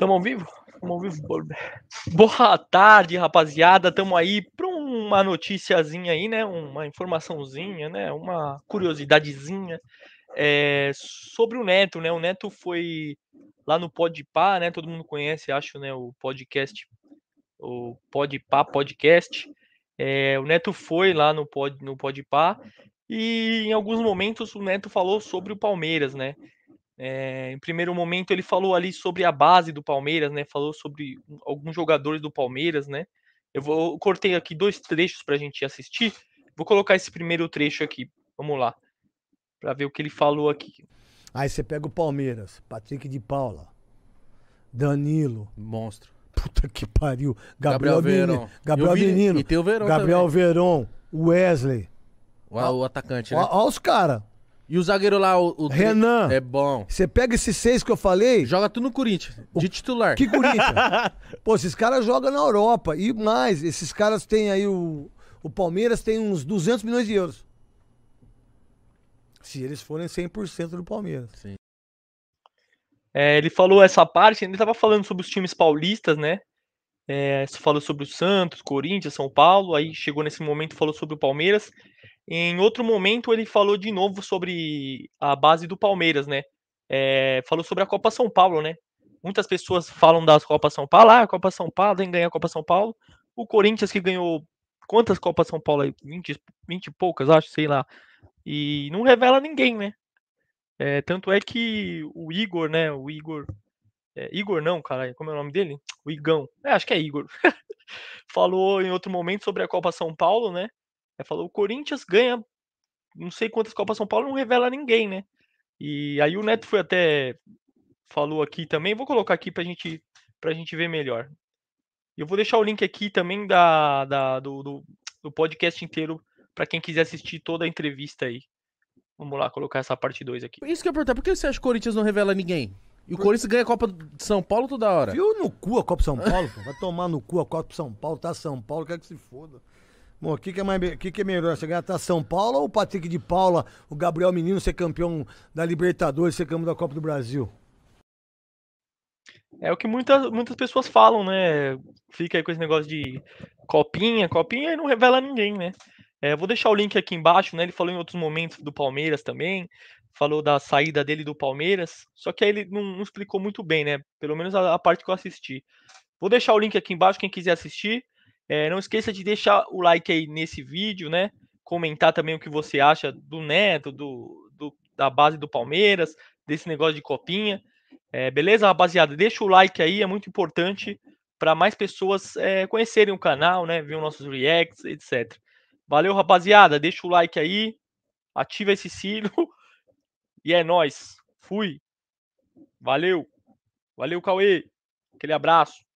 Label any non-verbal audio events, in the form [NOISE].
Tamo ao vivo? Tamo ao vivo, Boa tarde, rapaziada. Tamo aí para uma noticiazinha aí, né? Uma informaçãozinha, né? Uma curiosidadezinha é, sobre o Neto, né? O Neto foi lá no Podipá, né? Todo mundo conhece, acho, né? O podcast, o Podipá Podcast. É, o Neto foi lá no Pod, no Podpah e em alguns momentos o Neto falou sobre o Palmeiras, né? É, em primeiro momento ele falou ali sobre a base do Palmeiras, né? Falou sobre alguns jogadores do Palmeiras, né? Eu vou eu cortei aqui dois trechos para a gente assistir. Vou colocar esse primeiro trecho aqui. Vamos lá, para ver o que ele falou aqui. Aí você pega o Palmeiras, Patrick de Paula, Danilo, monstro. Puta que pariu, Gabriel, Menino, Verão. Gabriel Menino, Verão Gabriel também. Verão, Wesley. O, o atacante, né? Olha os caras. E o zagueiro lá, o, o Renan. É bom. Você pega esses seis que eu falei. Joga tu no Corinthians, de titular. Que Corinthians? [LAUGHS] Pô, esses caras jogam na Europa. E mais, esses caras têm aí o. O Palmeiras tem uns 200 milhões de euros. Se eles forem 100% do Palmeiras. Sim. É, ele falou essa parte, ele estava falando sobre os times paulistas, né? É, falou sobre o Santos, Corinthians, São Paulo, aí chegou nesse momento falou sobre o Palmeiras. Em outro momento, ele falou de novo sobre a base do Palmeiras, né? É, falou sobre a Copa São Paulo, né? Muitas pessoas falam das Copa São Paulo, ah, a Copa São Paulo, tem que ganhar a Copa São Paulo. O Corinthians que ganhou quantas Copas São Paulo aí? 20, 20 e poucas, acho, sei lá. E não revela ninguém, né? É, tanto é que o Igor, né? O Igor. É, Igor não, caralho, como é o nome dele? O Igão. É, acho que é Igor. [LAUGHS] Falou em outro momento sobre a Copa São Paulo, né? É, falou: o Corinthians ganha não sei quantas Copas São Paulo, não revela ninguém, né? E aí o Neto foi até. falou aqui também, vou colocar aqui pra gente, pra gente ver melhor. Eu vou deixar o link aqui também da, da do, do, do podcast inteiro para quem quiser assistir toda a entrevista aí. Vamos lá, colocar essa parte 2 aqui. Isso que eu ia perguntar, por que você acha que o Corinthians não revela ninguém? E o Por... Corinthians ganha a Copa de São Paulo toda hora. Viu no cu a Copa de São Paulo? Vai tomar no cu a Copa de São Paulo, tá São Paulo, quer que se foda. Bom, o que, que, é mais, que, que é melhor? Você ganhar tá São Paulo ou o Patrick de Paula, o Gabriel Menino ser campeão da Libertadores, ser campeão da Copa do Brasil? É o que muitas, muitas pessoas falam, né? Fica aí com esse negócio de copinha, copinha e não revela ninguém, né? É, vou deixar o link aqui embaixo, né? Ele falou em outros momentos do Palmeiras também, falou da saída dele do Palmeiras, só que aí ele não, não explicou muito bem, né? Pelo menos a, a parte que eu assisti. Vou deixar o link aqui embaixo, quem quiser assistir. É, não esqueça de deixar o like aí nesse vídeo, né? Comentar também o que você acha do Neto, do, do da base do Palmeiras, desse negócio de copinha. É, beleza, rapaziada? Deixa o like aí, é muito importante para mais pessoas é, conhecerem o canal, né? Ver os nossos reacts, etc. Valeu, rapaziada. Deixa o like aí, ativa esse sino [LAUGHS] e é nós. Fui. Valeu. Valeu, Cauê. Aquele abraço.